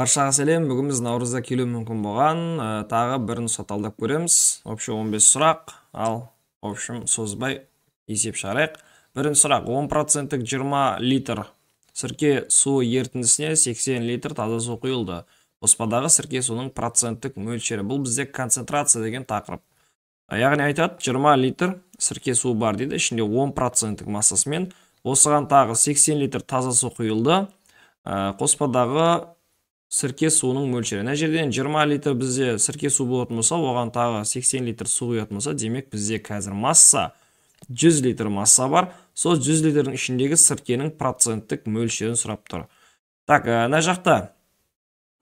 баршаға сәлем бүгін біз наурызда келуі мүмкін болған ә, тағы бірін талдап көреміз общий 15 сұрақ ал общем созбай есеп шығарайық бірінші сұрақ он проценттік жиырма литр сірке суы ерітіндісіне 80 литр таза су құйылды қоспадағы сірке суының проценттік мөлшері бұл бізде концентрация деген тақырып яғни айтады 20 литр сірке суы бар дейді ішінде 10 проценттік массасымен осыған тағы 80 литр таза су құйылды ә, қоспадағы сірке суының мөлшері мына жерден 20 литр бізде сірке су болатын болса оған тағы 80 литр су құятын болса демек бізде қазір масса 100 литр масса бар сол 100 литрдің ішіндегі сіркенің проценттік мөлшерін сұрап тұр так мына жақта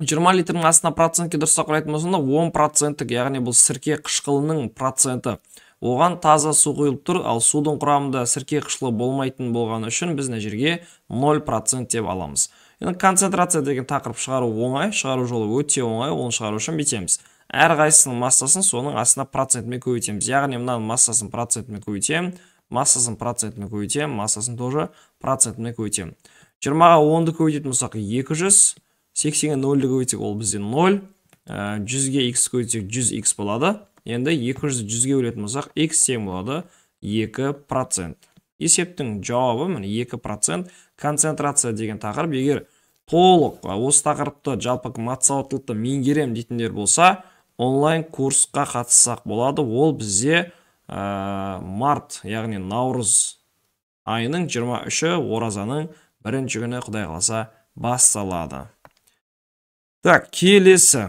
20 литрдің астына процентке дұрыстап қарайтын да он проценттік яғни бұл сірке қышқылының проценті оған таза су құйылып тұр ал судың құрамында сірке қышқылы болмайтын болғаны үшін біз мына жерге 0 процент деп аламыз енді концентрация деген тақырып шығару оңай шығару жолы өте оңай оны шығару үшін Әр әрқайсысының массасын соның асына процентмен көбейтеміз яғни мынаның массасын процентмен көбейтемін массасын процентмен көбейтемін массасын тоже процентмен көбейтемін жиырмаға онды көбейтетін болсақ екі жүз сексенге нөлді көбейтсек ол бізде ноль ә, жүзге x көбейтсек жүз x болады енді екі жүзді жүзге бөлетін болсақ икс тең болады екі процент есептің жауабы міне екі процент концентрация деген тақырып егер толық осы тақырыпты жалпы матсауаттылықты меңгерем дейтіндер болса онлайн курсқа қатыссақ болады ол бізде ә, март яғни наурыз айының 23-і оразаның бірінші күні құдай қаласа басталады так келесі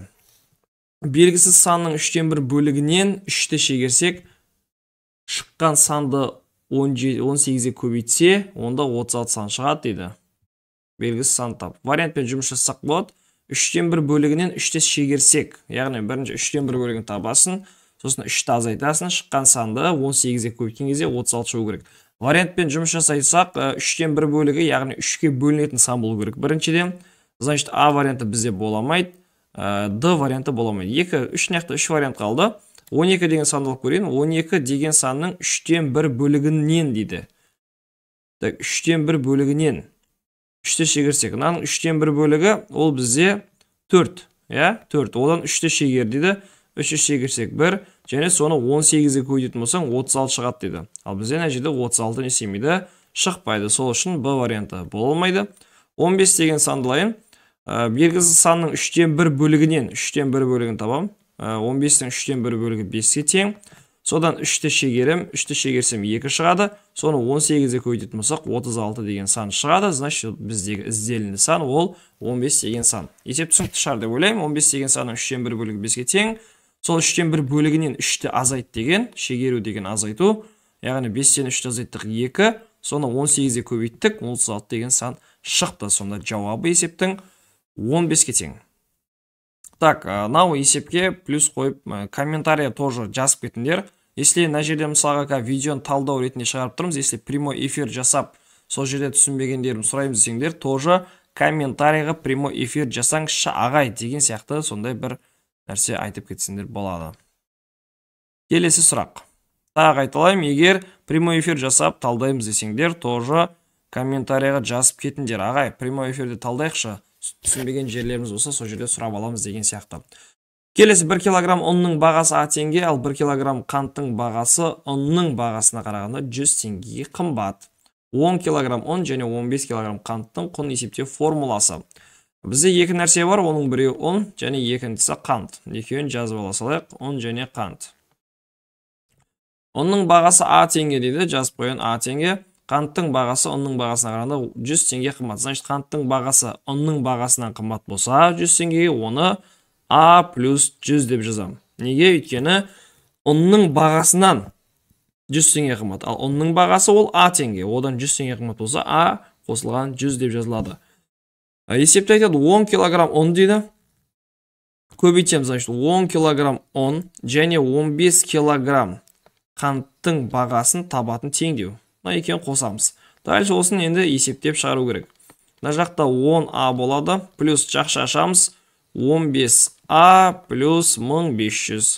белгісіз санның үштен бір бөлігінен үшті шегерсек шыққан санды 18 ге көбейтсе, онда 36 сан шығады дейді. Белгісі сан тап. Вариантпен жұмыс жасақ болады. 3-тен 1 бөлігінен 3 тес шегерсек, яғни бірінші 3-тен 1 бөлігін табасың, сосын 3-ті азайтасың, шыққан санды 18 ге көбейткен кезде 36 шығу керек. Вариантпен жұмыс жасайсақ, 3-тен 1 бөлігі, яғни 3-ке бөлінетін сан болу керек. Біріншіден, значит, А варианты бізде боламайды, Д варианты боламайды. 2, 3 нақты 3 вариант қалды 12 деген санды алып көрейін 12 деген санның үштен бір бөлігінен дейді так үштен бір бөлігінен үшті шегерсек мынаның үштен бір бөлігі ол бізде төрт иә төрт одан үшті шегер дейді үшті шегерсек бір және соны 18-ге көбейтетін болсаң 36 шығады дейді ал бізде мына жерде 36 не істемейді шықпайды сол үшін б варианты бола 15 деген санды алайын ә, белгісіз санның үштен бір бөлігінен үштен бір бөлігін табамын 15-тің 3-тен 1 бөлігі 5-ке тең. Содан 3-ті шегерім, 3-ті шегерсем 2 шығады. Соны 18 ге көйдетін мұсық, 36 деген сан шығады. Значит, біздегі ізделіні сан ол 15 деген сан. Есеп түсінгі тұшар деп ойлаймын. 15 деген санның 3-тен 1 бөлігі 5-ке тең. Сол 3-тен 1 бөлігінен 3-ті азайт деген, шегеру деген азайту. Яғни 5-тен 3-ті азайттық 2. Соны 18 ге көбейттік, 36 деген сан шықты. Сонда жауабы есептің 15-ке тең так э, мынау есепке плюс қойып э, комментария тоже жазып кетіңдер если мына жерде мысалға қазір видеоны талдау ретінде шығарып тұрмыз если прямой эфир жасап сол жерде түсінбегендерін сұраймыз десеңдер тоже комментарийға прямой эфир жасаңызшы ағай деген сияқты сондай бір нәрсе айтып кетсеңдер болады келесі сұрақ тағы қайталаймын егер прямой эфир жасап талдаймыз десеңдер тоже комментарияға жазып кетіңдер ағай прямой эфирде талдайықшы түсінбеген жерлеріміз болса сол жерде сұрап аламыз деген сияқты келесі 1 килограмм ұнның бағасы а теңге ал 1 килограмм қанттың бағасы ұнның бағасына қарағанда 100 теңгеге қымбат 10 килограмм ұн және 15 килограмм қанттың құн есептеу формуласы бізде екі нәрсе бар оның біреуі ұн және екіншісі қант екеуін жазып ала салайық ұн және қант ұнның бағасы а теңге дейді жазып қояйын а теңге қанттың бағасы ұнның бағасына қарағанда 100 теңге қымбат значит қанттың бағасы ұнның бағасынан қымбат болса 100 теңгеге оны а плюс 100 деп жазамын неге өйткені ұнның бағасынан 100 теңге қымбат ал ұнның бағасы ол а теңге одан 100 теңге қымбат болса а қосылған 100 деп жазылады есепте айтады 10 килограмм ұн дейді көбейтеміз значит он килограмм ұн және 15 килограмм қанттың бағасын табатын теңдеу мына екеуін қосамыз дальше осыны енді есептеп шығару керек мына жақта 10а болады плюс жақша ашамыз 15а плюс 1500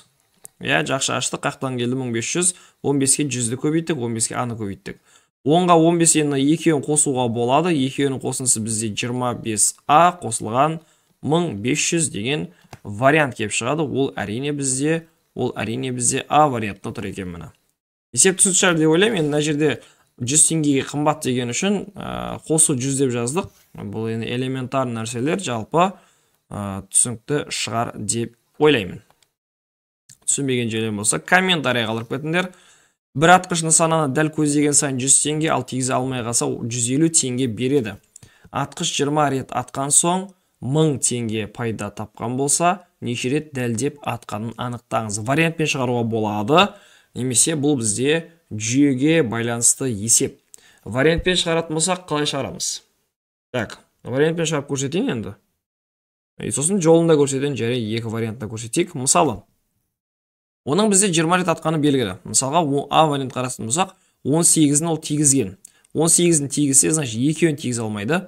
иә жақша аштық қақтан келді 1500 15-ке 100-ді көбейттік 15-ке аны көбейттік 10-ға 15 енді екеуін қосуға болады екеуінің қосынсы бізде 25а қосылған 1500 деген вариант кеп шығады ол әрине бізде ол әрине бізде а вариантта тұр екен міне Есеп есептік шығар деп ойлаймын енді мына жерде жүз теңгеге қымбат деген үшін ә, қосу жүз деп жаздық бұл енді элементар нәрселер жалпы ә, түсінікті шығар деп ойлаймын түсінбеген жерлер болса комментарий қалдырып кетіңдер бір атқыш нысананы дәл көздеген сайын 100 теңге ал тигізе алмай қалса 150 теңге береді атқыш 20 рет атқан соң мың теңге пайда тапқан болса неше рет дәлдеп атқанын анықтаңыз вариантпен шығаруға болады немесе бұл бізде жүйеге байланысты есеп вариантпен шығаратын болсақ қалай шығарамыз так вариантпен шығарып көрсетейін енді и сосын жолын да көрсетейін және екі вариантта көрсетейік мысалы оның бізде 20 рет атқаны белгілі мысалға а вариант қарастыратын болсақ 18 сегізін ол тигізген 18 сегізін тигізсе значит екеуін тигізе алмайды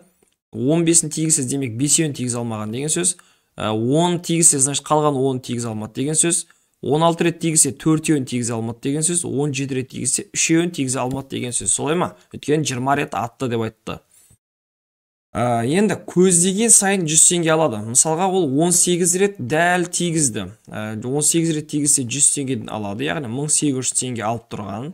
15 бесін тигізсе демек бесеуін тигізе алмаған деген сөз ә, Он тигізсе значит қалған 10 тигізе алмады деген сөз 16 рет 4 төртеуін тигізе алмады деген сөз 17 рет 3 үшеуін тигізе алмады деген сөз солай ма өйткені 20 рет атты деп айтты ә, енді көздеген сайын 100 теңге алады мысалға ол 18 рет дәл тегізді. ә, 18 рет тигізсе 100 теңгеден алады яғни 1800 теңге алып тұрған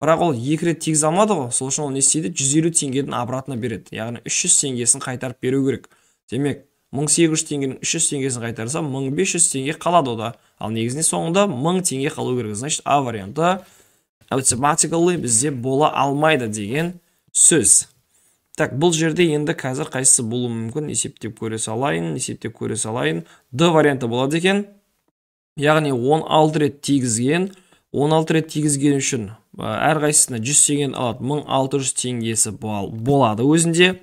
бірақ ол 2 рет тегіз алмады ғой сол үшін ол не істейді 150 теңгеден обратно береді яғни 300 теңгесін қайтарып беру керек демек 1800 теңгенің 300 теңгесін қайтарса 1500 теңге қалады ода ал негізінде соңында мың теңге қалу керек значит а варианты бізде бола алмайды деген сөз так бұл жерде енді қазір қайсысы болуы мүмкін есептеп көре салайын есептеп көре салайын д варианты болады екен яғни 16 рет тигізген 16 рет тигізген үшін әрқайсысына 100 теңгені алады 1600 теңгесі болады өзінде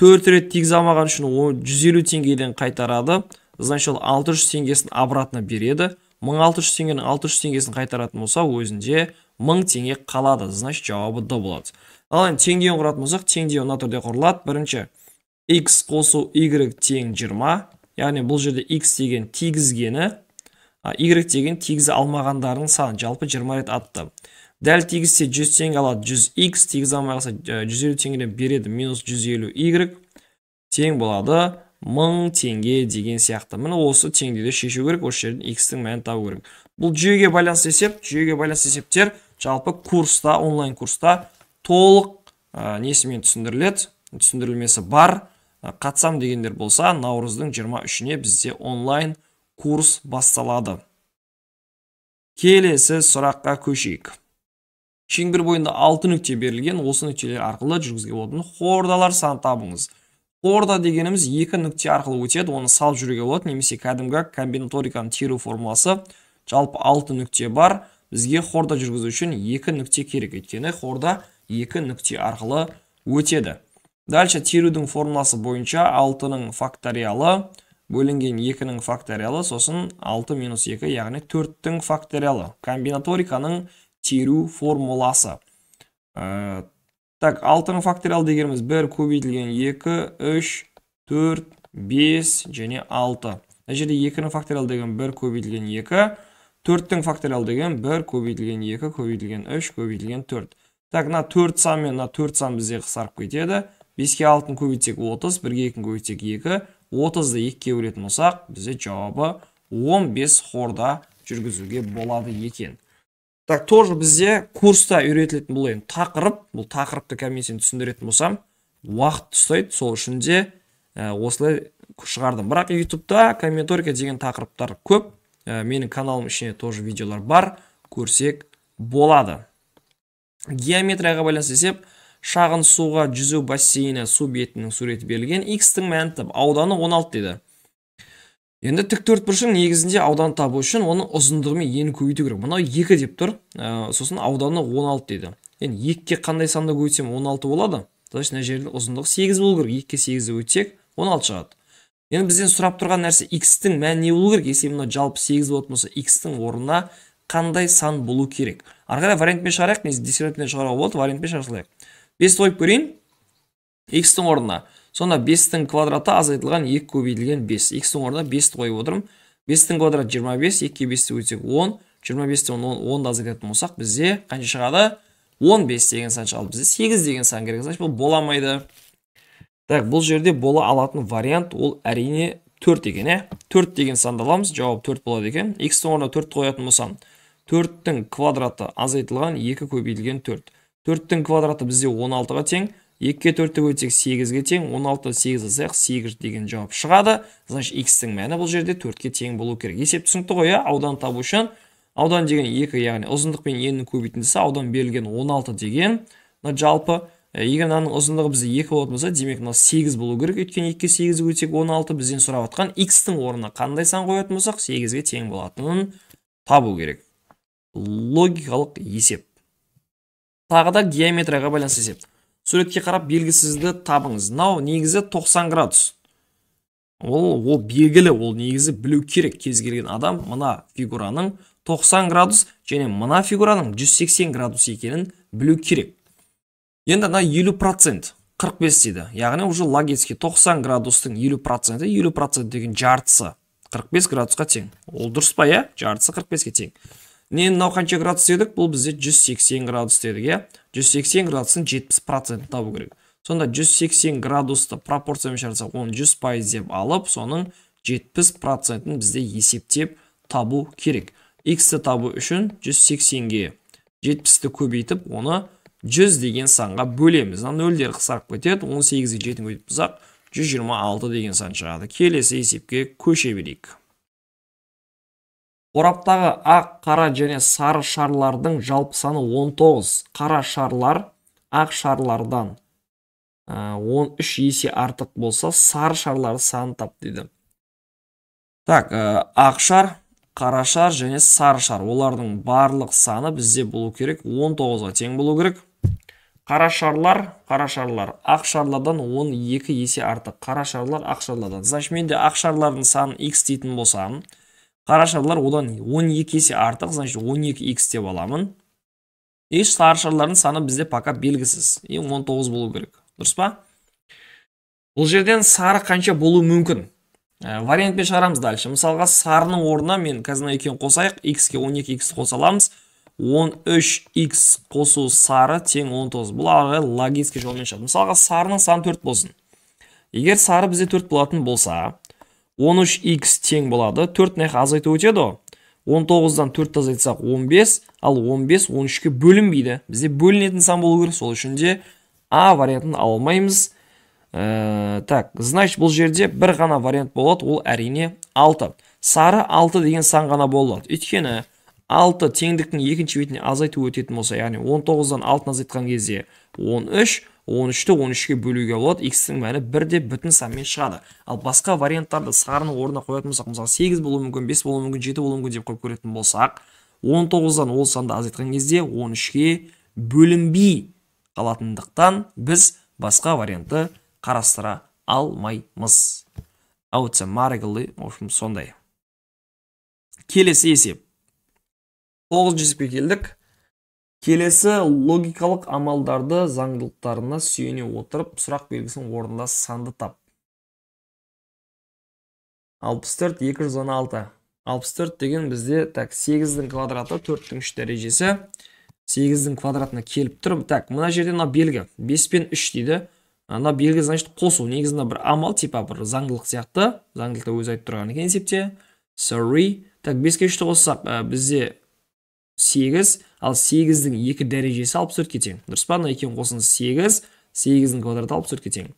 4 рет тигізе алмаған үшін 150 теңгеден қайтарады значит ол 600 теңгесін обратно береді 1600 теңгенің 600 теңгесін қайтаратын болса өзінде 1000 теңге қалады значит жауабы д болады ал енді теңдеуін құратын болсақ теңдеу мына түрде құрылады бірінші x қосу y тең 20 яғни бұл жерде x деген тигізгені y деген тигізе алмағандардың саны жалпы 20 рет атты дәл тигізсе 100 теңге алады 100x тигізе алмай қалса 150 теңгеден береді минус 150y тең болады мың теңге деген сияқты міне осы теңдеуді шешу керек осы жерден икстің мәнін табу керек бұл жүйеге байланысты есеп жүйеге байланысты есептер жалпы курста онлайн курста толық ә, несімен түсіндіріледі түсіндірілмесі бар қатсам дегендер болса наурыздың 23 үшіне бізде онлайн курс басталады келесі сұраққа көшейік шеңбер бойында алты нүкте берілген осы нүктелер арқылы жүргізуге болатын хордалар санын табыңыз хорда дегеніміз екі нүкте арқылы өтеді оны сал жүруге болады немесе кәдімгі комбинаториканың теру формуласы жалпы алты нүкте бар бізге хорда жүргізу үшін екі нүкте керек өйткені хорда екі нүкте арқылы өтеді дальше терудің формуласы бойынша алтының факториалы бөлінген екінің факториалы сосын 6 минус екі яғни төрттің факториалы комбинаториканың теру формуласы э, так алтыны факториал дегеніміз 1 көбейтілген 2, 3, 4, 5 және 6. мына жерде 2-нің факториал деген 1 көбейтілген 2, 4-тің факториал деген 1 көбейтілген 2, көбейтілген 3, көбейтілген 4. Так, мына 4 сан мен мына 4 сан бізде қысарып кетеді. 5-ке 6-ны көбейтсек 30, 1-ге 2-ні көбейтсек 2, 30-ды 2 ге бөлетін болсақ, бізде жауабы 15 хорда жүргізуге болады екен так тоже бізде курста үйретілетін бұл енді тақырып бұл тақырыпты кәдімгідей түсіндіретін болсам уақыт ұстайды сол үшін де ә, осылай шығардым бірақ ютубта комменторика деген тақырыптар көп ә, менің каналым ішінде тоже видеолар бар көрсек болады геометрияға байланысты есеп шағын суға жүзу бассейні су бетінің суреті берілген x-тің мәні ауданы 16 дейді енді тік төртбұрышын негізінде ауданын табу үшін оның ұзындығы мен енін көбейту керек мынау екі деп тұр ә, сосын ауданы 16 дейді енді екіге қандай санды көбейтсем 16 болады значит мына жердің ұзындығы сегіз болу керек екіге сегізді өтсек 16 шығады енді бізден сұрап тұрған нәрсе x-тің мәні не болу керек если мынау жалпы сегіз болатын болса x-тің орнына қандай сан болу керек ары қарай вариантпен шығарайық негізі дискретпен шығаруға болады вариантпен салайық бесті қойып көрейін x-тің орнына сонда 5-тің квадраты азайтылған 2 көбейтілген 5 x-тің орнына 5-ті қойып отырмын 5-тің квадраты 25 2-ге 5-ті бөлсек 10 25-тен 10-ды азайтатын болсақ бізде қанша шығады 15 деген сан шығады бізде 8 деген сан керек значит бұл бола алмайды так бұл жерде бола алатын вариант ол әрине 4 екен ә? Иә? 4 деген санды аламыз жауап 4 болады екен x-тің орнына 4-ті қоятын болсам 4-тің квадраты азайтылған 2 көбейтілген 4 4-тің квадраты бізде 16-ға тең 2-ке 4-ті бөлсек 8-ге тең, 16-ті 8-ді 8 деген жауап шығады. Значит, x-тің мәні бұл жерде 4-ке тең болу керек. Есеп түсінікті қой, аудан табу үшін, аудан деген 2, яғни ұзындық пен енінің көбейтіндісі аудан берілген 16 деген. Мына жалпы, егер нанның ұзындығы бізде 2 болса, демек, 8 болу керек, өткен 2-ке 8 бөлсек 16, бізден сұрап отқан x-тің орнына қандай сан қоятын болсақ, 8-ге тең болатынын табу керек. Логикалық есеп. Тағы да геометрияға байланысты есеп суретке қарап белгісізді табыңыз мынау негізі 90 градус ол ол белгілі ол негізі білу керек кез келген адам мына фигураның 90 градус және мына фигураның 180 градус екенін білу керек енді мына елу процент қырық бес дейді яғни уже логически 90 градустың елу проценті елу процент деген жартысы 45 градусқа тең ол дұрыс па иә жартысы 45-ке тең не мынау қанша градус дедік бұл бізде 180 градус дедік иә 180 градусын 70 процент табу керек сонда 180 градусты пропорциямен шығарсақ оны 100 пайыз деп алып соның 70 процентін бізде есептеп табу керек x табу үшін 180-ге 70-ті көбейтіп оны 100 деген санға бөлеміз мына нөлдер қысарып кетеді 18-ге 7 көбейтіп тұрсақ 126 деген сан шығады келесі есепке көше берейік қораптағы ақ қара және сары шарлардың жалпы саны 19 қара шарлар ақ шарлардан 13 есе артық болса сары шарлар санын тап дейді так ақ шар қара шар және сары шар олардың барлық саны бізде болу керек 19-ға тең болу керек қара шарлар қара шарлар ақ шарлардан 12 есе артық қара шарлар ақ шарлардан значит менде ақ шарлардың санын x дейтін болсам қарашарлар одан 12 есе артық значит 12x деп аламын еш шаршарлардың саны бізде пока белгісіз и 19 болу керек дұрыс па бұл жерден сары қанша болуы мүмкін ә, вариантпен шығарамыз дальше мысалға сарының орнына мен қазір екен қосайық x-ке 12x қоса аламыз 13x қосу сары тең 19 бұл ары логический жолмен шығады мысалға сарының саны 4 болсын егер сары бізде 4 болатын болса 13x тең болады 4 мына жаққа азайту өтеді 19-дан 4 азайтсақ 15 ал 15 13-ке бөлінбейді бізде бөлінетін сан болу керек сол үшін де а вариантын алмаймыз ә, так значит бұл жерде бір ғана вариант болады ол әрине 6 сары 6 деген сан ғана болады өйткені 6 теңдіктің екінші бетіне азайту өтетін болса яғни 19-дан 6-ны кезде 13 13-ті 13-ке бөлуге болады x-тің мәні 1 деп бүтін санмен шығады ал басқа варианттарды сарыны орнына қоятын болсақ мысалы 8 болуы мүмкін 5 болуы мүмкін 7 болуы мүмкін деп қойып көретін болсақ 19-дан ол санды азайтқан кезде 13-ке бөлінбей қалатындықтан біз басқа вариантты қарастыра алмаймыз аутемарглы в общем сондай келесі есеп тоғызыншы келдік келесі логикалық амалдарды заңдылықтарына сүйене отырып сұрақ белгісін орнында санды тап 64 216 64 деген бізде так 8-дің квадраты 4-тің 3 дәрежесі 8-дің квадратына келіп тұр так мына жерде мына белгі 5 пен 3 дейді мына белгі значит қосу негізінде бір амал типа бір заңдылық сияқты заңдылықта өзі айтып тұрған екен есепте sorry так беске үшті қоссақ ә, бізде 8 ал сегіздің екі дәрежесі 64 тең. дұрыс па мына екеуін қосыңыз 8 8-дің квадраты 64 тең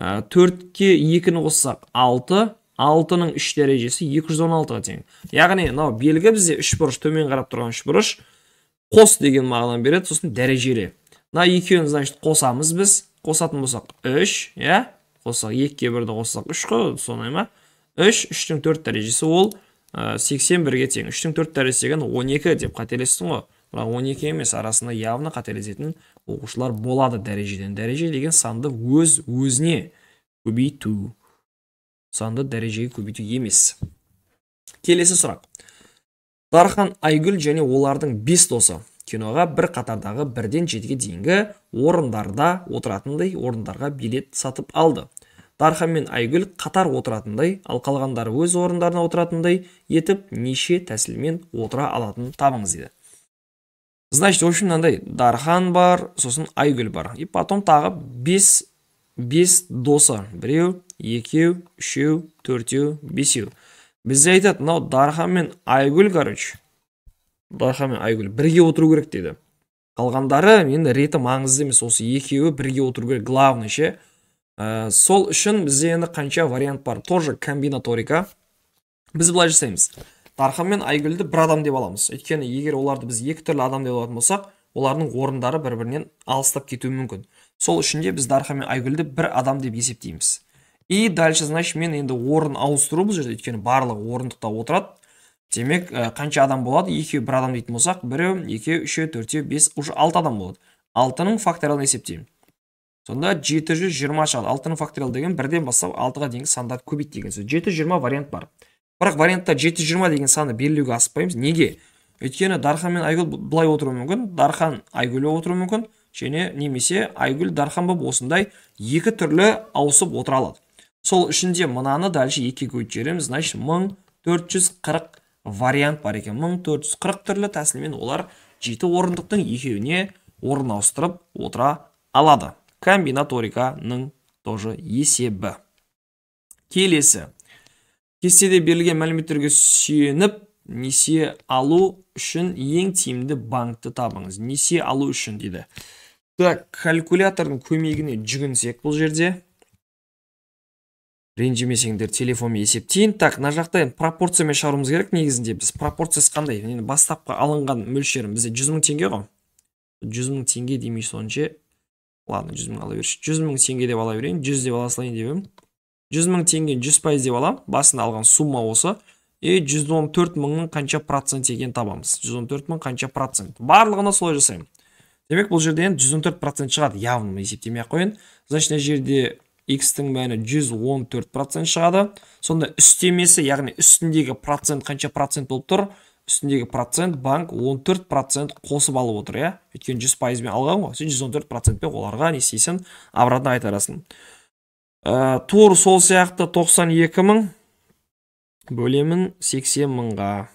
ә, төртке екіні қоссақ алты алтының үш дәрежесі 216-ға тең яғни мынау белгі бізде үш бұрыш төмен қарап тұрған үш бұрыш қос деген мағына береді сосын дәрежеле мына екеуін значит қосамыз біз қосатын болсақ үш иә қоссақ екіге бірді қоссақ үш қой солай ма үш үштің төрт дәрежесі ол Э, сексен бірге тең үштің төрт дәрежесі деген он екі деп қателестің ғой бірақ он екі емес арасында явно қателесетін оқушылар болады дәрежеден дәреже деген санды өз өзіне көбейту санды дәрежеге көбейту емес келесі сұрақ дархан айгүл және олардың бес досы киноға бір қатардағы бірден жетіге дейінгі орындарда отыратындай орындарға билет сатып алды дархан мен айгүл қатар отыратындай ал қалғандары өз орындарына отыратындай етіп неше тәсілмен отыра алатын табыңыз дейді значит в общем мынандай дархан бар сосын айгүл бар и потом тағы бес бес досы біреу екеу үшеу төртеу бесеу бізде айтады мынау дархан мен айгүл короче дархан мен айгүл бірге отыру керек дейді қалғандары енді реті маңызды емес осы екеуі бірге отыру керек главный ше ә, сол үшін бізде енді қанша вариант бар тоже комбинаторика біз былай жасаймыз дархан мен айгүлді бір адам деп аламыз өйткені егер оларды біз екі түрлі адам деп алатын болсақ олардың орындары бір бірінен алыстап кетуі мүмкін сол үшін де біз дархан мен айгүлді бір адам деп есептейміз и дальше значит мен енді орын ауыстыру бұл жерде өйткені барлығы орындықта отырады демек э, қанша адам болады екеу бір адам дейтін болсақ біреу екеу үшеу төртеу бес уже алты адам болады алтының факторын есептеймін сонда 720 жүз жиырма шығады алтының факториал деген бірден бастап алтыға дейінгі сандарды көбейт деген сөз жеті вариант бар бірақ вариантта жеті жиырма деген санды белгілеуге асықпаймыз неге өйткені дархан мен айгүл былай отыруы мүмкін дархан айгүл болып отыруы мүмкін және немесе айгүл дархан болып осындай екі түрлі ауысып отыра алады сол ішінде мынаны дальше екіге көбейтіп жібереміз значит мың вариант бар екен мың түрлі тәсілмен олар жеті орындықтың екеуіне орын ауыстырып отыра алады комбинаториканың тоже есебі келесі кестеде берілген мәліметтерге сүйеніп несие алу үшін ең тиімді банкты табыңыз несие алу үшін дейді так калькулятордың көмегіне жүгінсек бұл жерде ренжімесеңдер телефон есептейін так мына жақта пропорциямен шығаруымыз керек негізінде біз пропорциясы қандай енді бастапқы алынған мөлшерім бізде жүз мың теңге ғой жүз мың теңге демей сонше ладно жүз мың ала берші жүз мың теңге деп ала берейін жүз деп ала салайын деп едім жүз мың теңге жүз пайыз деп аламын басында алған сумма осы и жүз он төрт мыңның қанша процент екенін табамыз жүз он төрт мың қанша процент барлығына солай жасаймын демек бұл жерде енді жүз он төрт процент шығады явно есептемей ақ қояйын значит мына жерде x-тің мәні төрт процент шығады сонда үстемесі яғни үстіндегі процент қанша процент болып тұр үстіндегі процент банк 14 процент қосып алып отыр иә өйткені жүз пайызбен алған ғой сен жүз он төрт процентпен оларға не істейсің обратно қайтарасың ә, э, тур сол сияқты 92 мың бөлемін сексен мыңға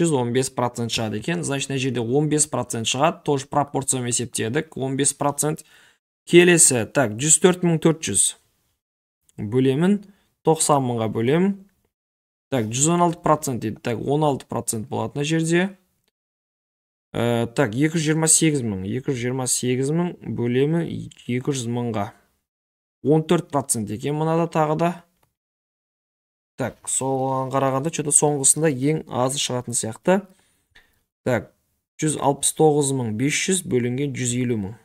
115 процент шығады екен значит мына жерде 15 процент шығады тоже пропорциямен есептедік 15 процент келесі так төрт мың жүз бөлемін тоқсан мыңға бөлемін так 116% дейді так 16% болады мына жерде ә, так 228 мың 228 бөлемі 200 мыңға 14% екен мынада тағы да так соған қарағанда что соңғысында ең аз шығатын сияқты так 169 500 бөлінген 150 мың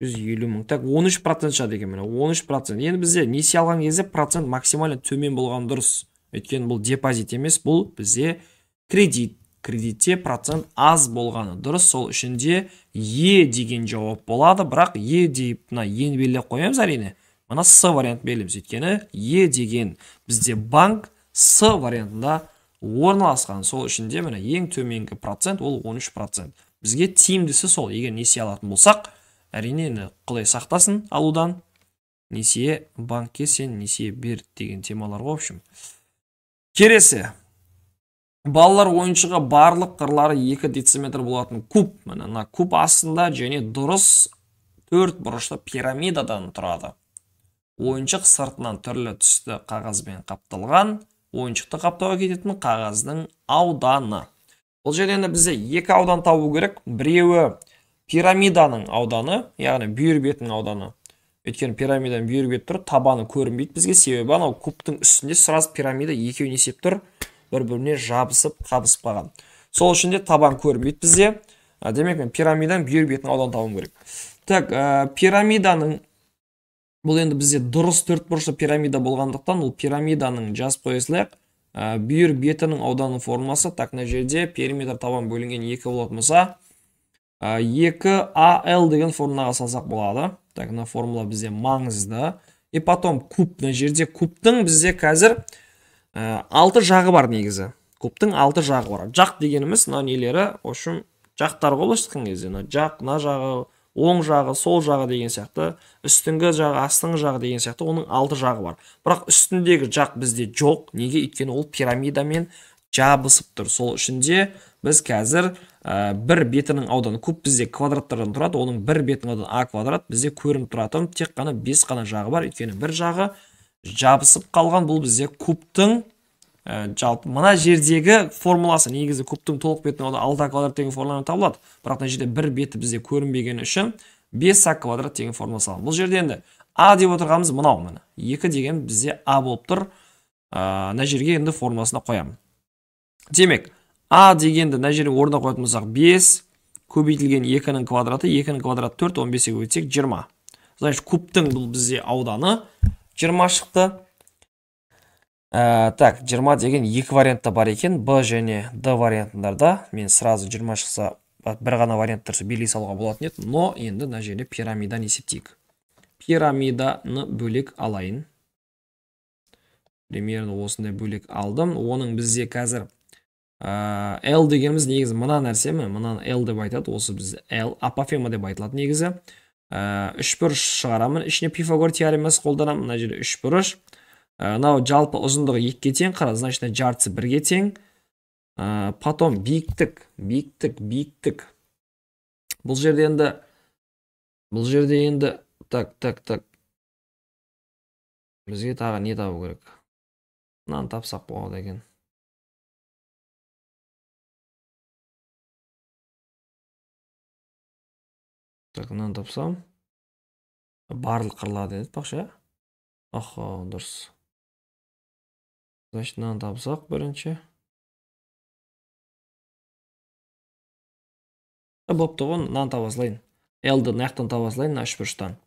жүз елу мың так он үш процент шығады екен міне он үш процент енді бізде несие алған кезде процент максимально төмен болған дұрыс өйткені бұл депозит емес бұл бізде кредит кредитте процент аз болғаны дұрыс сол үшін е деген жауап болады бірақ е деп мына ені белгілеп қоямыз әрине мына с вариант белгілейміз өйткені е деген бізде банк с вариантында орналасқан сол үшін де міне ең төменгі процент ол 13 процент бізге тиімдісі сол егер несие алатын болсақ әрине енді құдай сақтасын алудан несие банкке сен несие бер деген темалар ғой в общем келесі балалар ойыншығы барлық қырлары екі дециметр болатын куб міне мына куб астында және дұрыс төрт бұрышты пирамидадан тұрады ойыншық сыртынан түрлі түсті қағазбен қапталған ойыншықты қаптауға кететін қағаздың ауданы бұл жерде енді бізде екі аудан табу керек біреуі пирамиданың ауданы яғни бүйір бетінің ауданы өйткені пирамиданың бүйір беті тұр табаны көрінбейді бізге себебі анау кубтың үстінде сразу пирамида екеуі есеп тұр бір біріне жабысып қабысып қалған сол үшін де табан көрінбейді бізде а, демек мен пирамиданың бүйір бетінің ауданын табуым керек так ә, пирамиданың бұл енді бізде дұрыс төртбұрышты пирамида болғандықтан ол пирамиданың жазып қоя салайық ә, бүйір бетінің ауданының формуласы так мына жерде периметр табан бөлінген екі болатын болса 2 ал деген формулаға салсақ болады так мына формула бізде маңызды и потом куб мына жерде кубтың бізде қазір алты жағы бар негізі кубтың алты жағы бар жақ дегеніміз мына нелері в общем жақтар ғой былайша айтқан кезде мына жақ мына жағы оң жағы сол жағы деген сияқты үстіңгі жағы астыңғы жағы деген сияқты оның алты жағы бар бірақ үстіндегі жақ бізде жоқ неге өйткені ол пирамидамен жабысып тұр сол үшін біз қазір ә, бір бетінің ауданы куб бізде квадраттардан тұрады оның бір бетінің ауданы а квадрат бізде көрініп тұратын тек қана бес қана жағы бар өйткені бір жағы жабысып қалған бұл бізде кубтың ә, жалпы мына жердегі формуласы негізі кубтың толық бетінің ауданы алты а квадрат деген формуламен табылады бірақ мына жерде бір беті бізде көрінбегені үшін бес а квадрат деген формула салған бұл жерде енді а деп отырғанымыз мынау міне екі деген бізде а болып тұр э, мына ә, жерге енді формуласына қоямын демек а дегенді мына жерге орнына қоятын болсақ бес көбейтілген екінің квадраты екінің квадраты төрт он беске көбейтсек жиырма значит кубтың бұл бізде ауданы жиырма шықты ә, так жиырма деген екі вариантта бар екен б және д вариантындарда мен сразу жиырма шықса бір ғана вариант тұрса белей салуға болатын еді но енді мына жерде пирамиданы есептейік пирамиданы бөлек алайын примерно осындай бөлек алдым оның бізде қазір Э, l дегеніміз негізі мына нәрсе ме мынаны l деп айтады осы біз l апофема деп айтылады негізі э, үшбұрыш шығарамын ішіне пифагор теоремасы қолданамын мына жерде үшбұрыш э, мынау жалпы ұзындығы екіге тең қара значит жартысы бірге тең ә, потом биіктік биіктік биіктік бұл жерде енді бұл жерде енді так так так бізге тағы не табу керек мынаны тапсақ болады екен так мынаны тапсам барлық қырылады деп айтпақшы иә дұрыс значит мынаны тапсақ бірінші э, болыпты ғой мынаны таба салайын лды мына жақтан таба салайын мына үшбұрыштан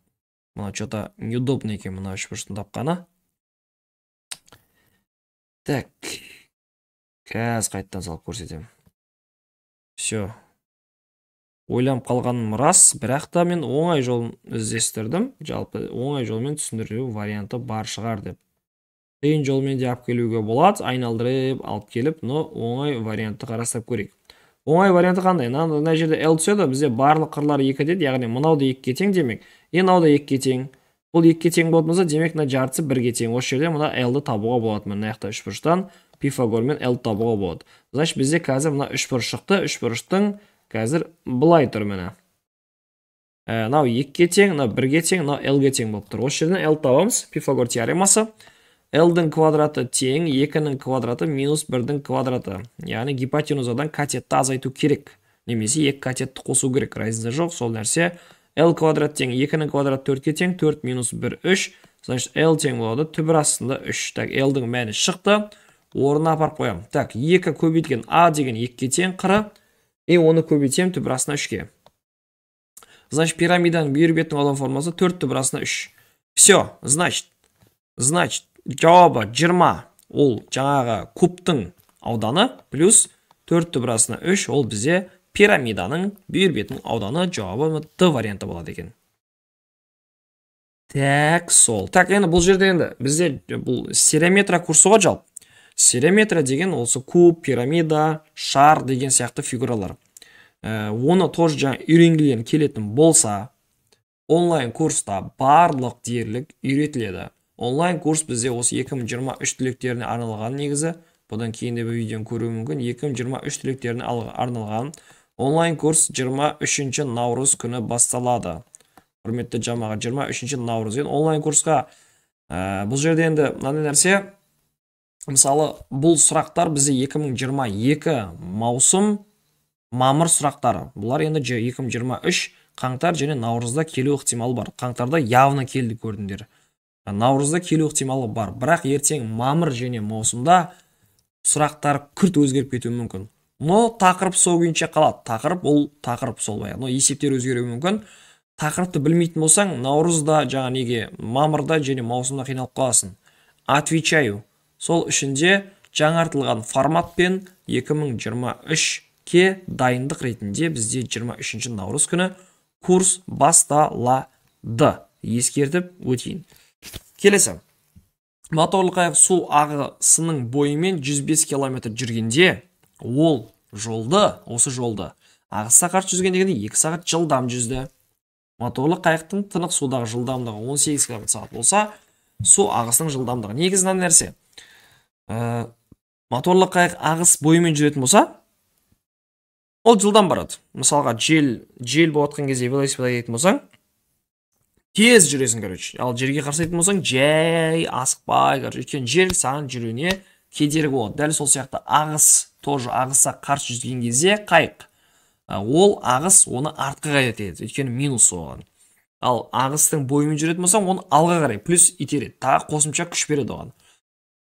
мына че то неудобно екен мына үшбұрыштың тапқаны так қазір қайтадан салып көрсетемін все ойланып қалғаным рас бірақ та мен оңай жолын іздестірдім жалпы оңай жолмен түсіндіру варианты бар шығар деп қиын жолмен де алып келуге болады айналдырып алып келіп но оңай вариантты қарастырып көрейік оңай варианты қандай мына жерде л түседі бізде барлық қырлар екі деді яғни мынау да екіге тең демек и мынау да екіге тең бұл екіге тең болатын болса демек мына жартысы бірге тең осы жерде мына лді табуға болады мына жақта үшбұрыштан пифагормен л табуға болады значит бізде қазір мына үшбұрыш шықты үшбұрыштың қазір былай тұр міне мынау екіге тең мынау бірге тең мынау лге тең болып тұр осы жерден л табамыз пифагор теоремасы лдің квадраты тең екінің квадраты минус бірдің квадраты яғни гипотенузадан катетті азайту керек немесе екі катетті қосу керек разница жоқ сол нәрсе л квадрат тең екінің квадраты төртке тең төрт минус бір үш значит л тең болады түбір астында үш так лдің мәні шықты орнына апарып қоямын так екі көбейтілген а деген екіге тең қыры и оны түбір түбірасына үшке значит пирамиданың бүйір бетінің аудан формасы төрт түбірасына үш все значит значит жауабы 20 ол жаңағы кубтың ауданы плюс төрт түбірасына үш ол бізде пирамиданың бүйір бетінің ауданы жауабы д варианты болады екен так сол так енді бұл жерде енді бізде бұл стереометрия курсы ғой жалпы сереметра деген осы куб пирамида шар деген сияқты фигуралар э, оны тоже жаңа келетін болса онлайн курста барлық дерлік үйретіледі онлайн курс бізде осы 2023 түлектеріне арналған негізі бұдан кейінде де бұл видеоны көруі мүмкін 2023 түлектеріне арналған онлайн курс 23 наурыз күні басталады құрметті жамаға 23 наурыз енді онлайн курсқа э, бұл жерде енді мынандай нәрсе мысалы бұл сұрақтар бізде 2022 маусым мамыр сұрақтары бұлар енді 2023 қаңтар және наурызда келу ықтималы бар қаңтарда явно келді көрдіңдер наурызда келу ықтималы бар бірақ ертең мамыр және маусымда сұрақтар күрт өзгеріп кетуі мүмкін но тақырып сол күйінше қалады тақырып ол тақырып сол баяғы но есептер өзгеруі мүмкін тақырыпты білмейтін болсаң наурызда жаңа неге мамырда және маусымда қиналып қаласың отвечаю сол ішінде жаңартылған форматпен 2023-ке дайындық ретінде бізде 23 наурыз күні курс басталады ескертіп өтейін келесі моторлы қайық су ағысының бойымен 105 километр жүргенде ол жолды осы жолды ағысқа қарсы жүзген дегенде екі сағат жылдам жүзді моторлы қайықтың тынық судағы жылдамдығы 18 км сағат болса су ағысының жылдамдығы негізі нәрсе ә, моторлы қайық ағыс бойымен жүретін болса ол жылдам барады мысалға жел жел болып жатқан кезде велосипед айдайтын болсаң тез жүресің короче ал жерге қарсы болсаң жай асықпай короче өйткені жел саған жүруіне кедергі болады дәл сол сияқты ағыс тоже ағысқа қарсы жүзген кезде қайық ол ағыс оны артқа қарай итереді өйткені минус оған ал ағыстың бойымен жүретін болсаң оны алға қарай плюс итереді тағы қосымша күш береді оған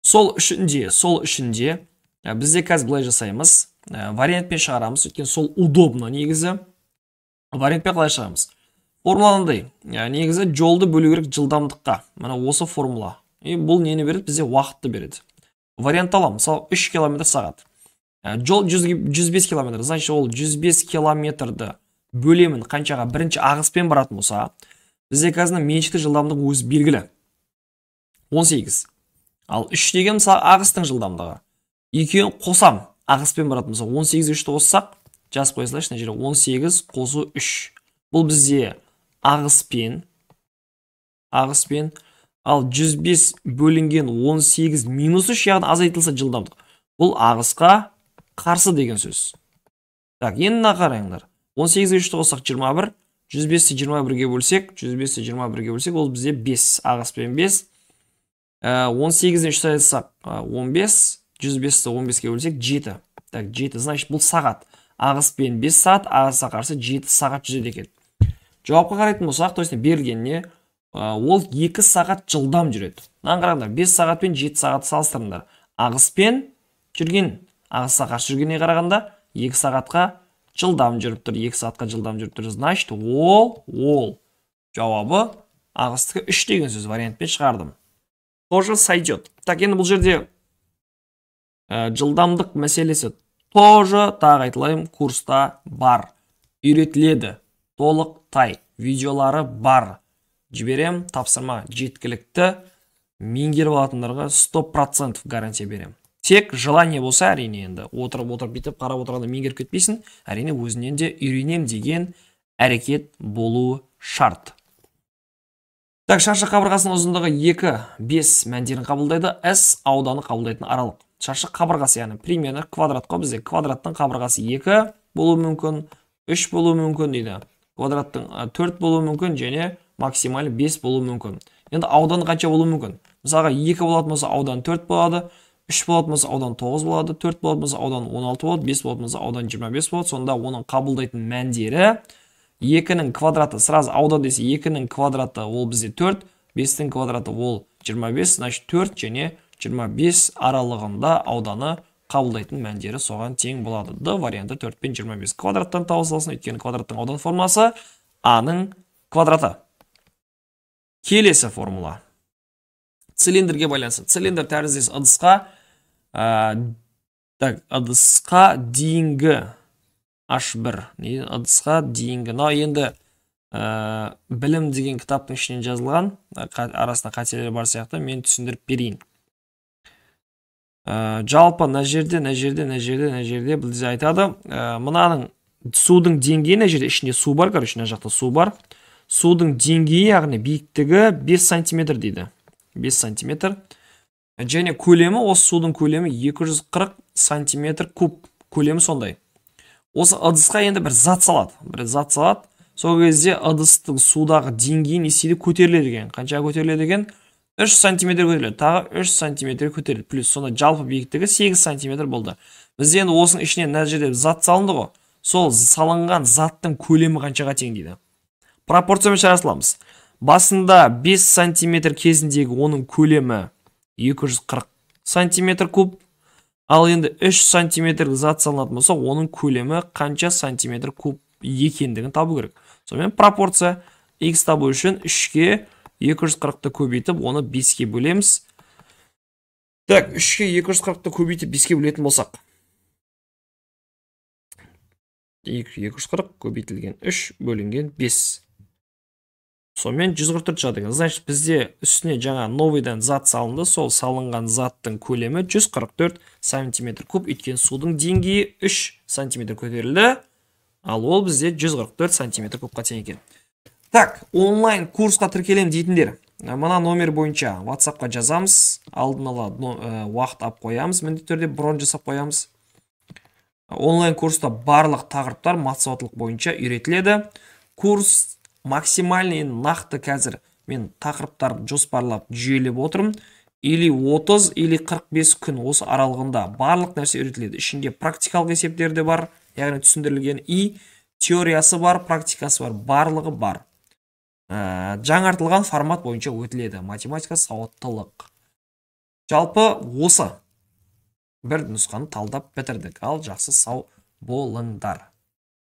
сол үшінде сол үшінде ә, бізде қазір былай жасаймыз ә, вариантпен шығарамыз өйткені сол удобно негізі вариантпен қалай шығарамыз формула мынандай ә, негізі жолды бөлу керек жылдамдыққа міне осы формула и бұл нені береді бізде уақытты береді вариантты аламын мысалы үш километр сағат жол жүз бес километр значит ол 105 километрді бөлемін қаншаға бірінші ағыспен баратын болса бізде қазір меншікті жылдамдық өзі белгілі 18 ал 3 деген мысалы ағыстың жылдамдығы екеуін қосам ағыспен баратын болсақ он ті үшті қоссақ жазып қоя салайықшы мына жерге қосу үш бұл бізде ағыспен ағыспен ал 105 бөлінген 18 минус 3 яғни азайтылса жылдамдық бұл ағысқа қарсы деген сөз так енді мына қараңдар 18 3-ті қоссақ 21 105-ті 21-ге бөлсек 105-ті 21-ге бөлсек ол бізде 5 ағыспен 5 Э, он сегізден үш э, он бес жүз бесті он беске бөлсек жеті так жеті значит бұл сағат ағыспен бес сағат ағысқа қарсы жеті сағат жүзеді екен жауапқа қарайтын болсақ то есть берілгеніне э, ол екі сағат жылдам жүреді мынаны қараңдар бес сағат пен жеті сағатты салыстырыңдар ағыспен жүрген ағысқа қарсы жүргеніне қарағанда екі сағатқа жылдам жүріп тұр екі сағатқа жылдам жүріп тұр значит ол ол жауабы ағыстікі үш деген сөз вариантпен шығардым тоже сойдет так енді бұл жерде э, жылдамдық мәселесі тоже тағы айтылайын курста бар үйретіледі толықтай видеолары бар жіберем тапсырма жеткілікті меңгеріп алатындарға 100% гарантия берем. тек желание болса әрине енді отырып отырып бүйтіп қарап отырғанда меңгеріп кетпейсің әрине өзінен де үйренем деген әрекет болуы шарт так шаршы қабырғасының ұзындығы 2-5 мәндерін қабылдайды s ауданы қабылдайтын аралық шаршы қабырғасы яғни примерно квадрат қой бізде квадраттың қабырғасы 2 болуы мүмкін 3 болуы мүмкін дейді квадраттың 4 болуы мүмкін және максималь 5 болуы мүмкін енді аудан қанша болуы мүмкін мысалға 2 болатын болса аудан 4 болады 3 болатын болса аудан 9 болады 4 болатын болса аудан 16 болады 5 болатын болса аудан 25 болады сонда оның қабылдайтын мәндері екінің квадраты сразу ауда десе екінің квадраты ол бізде 5-тің квадраты ол 25 значит 4 және 25 аралығында ауданы қабылдайтын мәндері соған тең болады д варианты 4 пен 25 квадраттан тауысылсын өйткені квадраттың аудан формуласы аның квадраты келесі формула цилиндрге байланысты цилиндр тәріздес ыдысқа ә, так, ыдысқа дейінгі h бір, не ыдысқа дейінгі мынау енді ә, білім деген кітаптың ішінен жазылған арасында қателер бар сияқты мен түсіндіріп берейін ә, жалпы мына жерде мына жерде мына жерде мына жерде бізде айтады ә, мынаның судың деңгейі мына жерде ішінде су бар короче мына жақта су бар судың деңгейі яғни биіктігі 5 сантиметр дейді 5 сантиметр және көлемі осы судың көлемі 240 сантиметр куб көлемі сондай осы ыдысқа енді бір зат салады бір зат салады сол кезде ыдыстың судағы деңгейі не істейді көтеріледі екен қанша көтеріледі екен үш сантиметр көтеріледі тағы үш сантиметр көтеріледі плюс сонда жалпы биіктігі сегіз сантиметр болды бізде енді осының ішіне мына жерде зат салынды ғой сол салынған заттың көлемі қаншаға тең дейді пропорциямен шығара саламыз басында 5 сантиметр кезіндегі оның көлемі 240 сантиметр куб ал енді 3 сантиметр зат салынатын болса оның көлемі қанша сантиметр куб екендігін табу керек сонымен пропорция x табу үшін 3-ке 240-ты көбейтіп оны 5-ке бөлеміз так 3-ке 240-ты көбейтіп 5-ке бөлетін болсақ 240 көбейтілген 3 бөлінген 5 сонымен 144 шығады екен значит бізде үстіне жаңа новыйдан зат салынды сол салынған заттың көлемі 144 сантиметр куб өйткені судың деңгейі 3 сантиметр көтерілді ал ол бізде 144 сантиметр кубқа тең екен так онлайн курсқа тіркелемін дейтіндер э, мына номер бойынша ватсапқа жазамыз алдын ала э, уақыт алып қоямыз міндетті түрде бронь жасап қоямыз онлайн курста барлық тақырыптар матсауатлық бойынша үйретіледі курс максимальный нақты қазір мен тақырыптарды жоспарлап жүйелеп отырмын или 30 или 45 күн осы аралығында барлық нәрсе үйретіледі ішінде практикалық есептер де бар яғни түсіндірілген и теориясы бар практикасы бар барлығы бар ә, жаңартылған формат бойынша өтіледі математика сауаттылық жалпы осы бір нұсқаны талдап бітірдік ал жақсы сау болыңдар